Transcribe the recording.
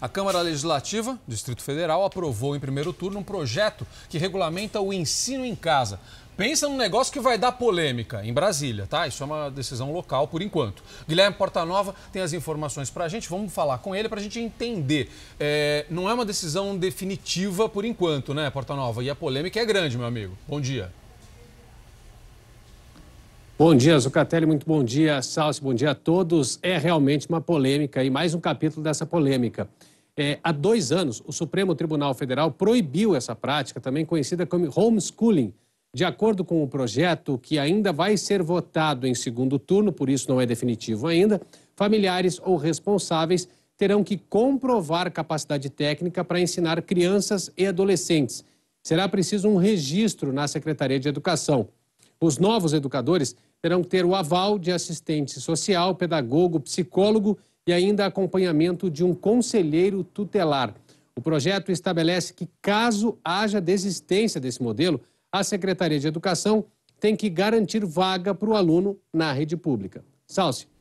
A Câmara Legislativa, Distrito Federal, aprovou em primeiro turno um projeto que regulamenta o ensino em casa. Pensa num negócio que vai dar polêmica em Brasília, tá? Isso é uma decisão local por enquanto. Guilherme Portanova tem as informações para a gente, vamos falar com ele para a gente entender. É, não é uma decisão definitiva por enquanto, né, Portanova? E a polêmica é grande, meu amigo. Bom dia. Bom dia, Zucatelli, muito bom dia, Salsi, bom dia a todos. É realmente uma polêmica e mais um capítulo dessa polêmica. É, há dois anos, o Supremo Tribunal Federal proibiu essa prática, também conhecida como homeschooling. De acordo com o projeto, que ainda vai ser votado em segundo turno, por isso não é definitivo ainda, familiares ou responsáveis terão que comprovar capacidade técnica para ensinar crianças e adolescentes. Será preciso um registro na Secretaria de Educação. Os novos educadores terão que ter o aval de assistente social, pedagogo, psicólogo e ainda acompanhamento de um conselheiro tutelar. O projeto estabelece que, caso haja desistência desse modelo, a Secretaria de Educação tem que garantir vaga para o aluno na rede pública. Salsi.